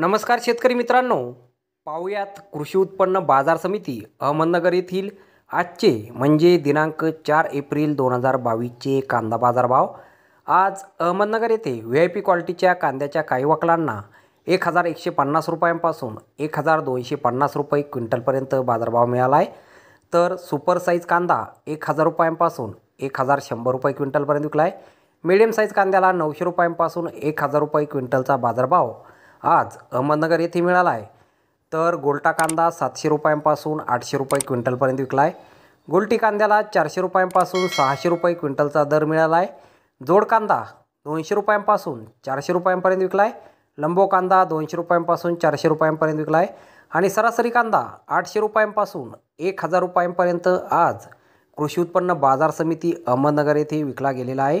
नमस्कार शेतकरी मित्रांनो पाहुयात कृषी उत्पन्न बाजार समिती अहमदनगर येथील आजचे म्हणजे दिनांक चार एप्रिल दोन हजार बावीसचे कांदा बाजारभाव आज अहमदनगर येथे व्ही आय पी क्वालिटीच्या कांद्याच्या काही वकलांना एक हजार एकशे पन्नास रुपयांपासून एक हजार दोनशे पन्नास रुपये क्विंटलपर्यंत बाजारभाव मिळाला आहे तर सुपर साईज कांदा एक हजार रुपयांपासून एक हजार शंभर रुपये क्विंटलपर्यंत विकला आहे मिडियम साईज कांद्याला नऊशे रुपयांपासून एक हजार रुपये क्विंटलचा बाजारभाव आज अहमदनगर येथे मिळाला आहे तर गोलटा कांदा सातशे रुपयांपासून आठशे रुपये क्विंटलपर्यंत विकला आहे गोलटी कांद्याला चारशे रुपयांपासून सहाशे रुपये क्विंटलचा दर मिळाला आहे जोड कांदा दोनशे रुपयांपासून चारशे रुपयांपर्यंत विकला आहे लंबो कांदा दोनशे रुपयांपासून चारशे रुपयांपर्यंत विकला आहे आणि सरासरी कांदा आठशे रुपयांपासून एक हजार रुपयांपर्यंत आज कृषी उत्पन्न बाजार समिती अहमदनगर येथे विकला गेलेला आहे